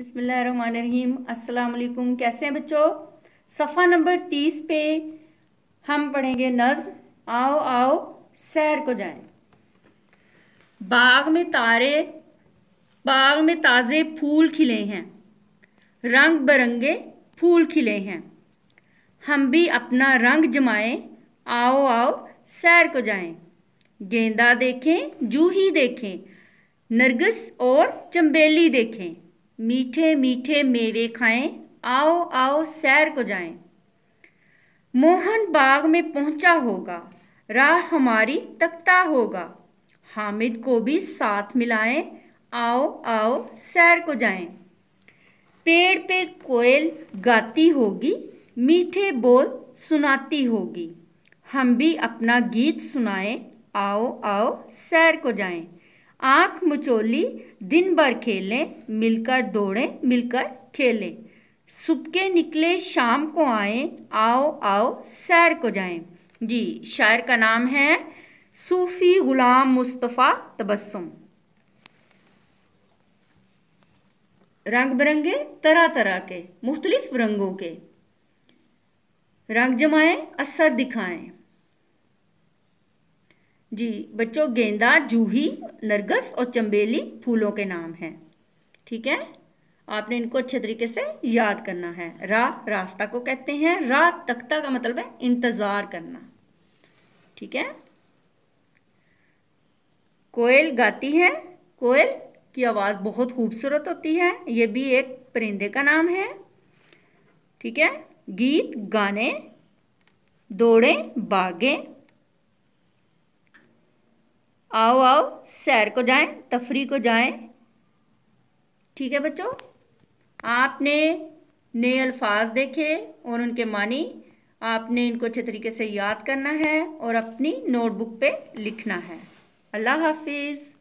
बिसमीम अस्सलाम कैसे हैं बच्चों सफ़ा नंबर तीस पे हम पढ़ेंगे नज़म आओ आओ सैर को जाएं बाग में तारे बाग में ताज़े फूल खिले हैं रंग बरंगे फूल खिले हैं हम भी अपना रंग जमाएं आओ आओ सैर को जाएं गेंदा देखें जूही देखें नरगिस और चंबेली देखें मीठे मीठे मेवे खाएं आओ आओ सैर को जाएं मोहन बाग में पहुंचा होगा राह हमारी तकता होगा हामिद को भी साथ मिलाएं आओ आओ सैर को जाएं पेड़ पे कोयल गाती होगी मीठे बोल सुनाती होगी हम भी अपना गीत सुनाएं आओ आओ सैर को जाएं आँख मुचोली दिन भर खेलें मिलकर दौड़ें मिलकर खेलें सुबके निकले शाम को आए आओ आओ सैर को जाएं जी शायर का नाम है सूफ़ी ग़ुलाम मुस्तफ़ा तबस्सुम रंग बिरंगे तरह तरह के मुख्तलिफ रंगों के रंग जमाएं असर दिखाएं जी बच्चों गेंदा जूही नरगस और चंबेली फूलों के नाम हैं ठीक है आपने इनको अच्छे तरीके से याद करना है रा रास्ता को कहते हैं रा तख्ता का मतलब है इंतज़ार करना ठीक है कोयल गाती है कोयल की आवाज़ बहुत खूबसूरत होती है ये भी एक परिंदे का नाम है ठीक है गीत गाने दौड़े बागे आओ आओ सैर को जाएं तफरी को जाएं ठीक है बच्चों आपने नए अल्फाज देखे और उनके मानी आपने इनको अच्छे तरीके से याद करना है और अपनी नोटबुक पे लिखना है अल्लाह हाफिज़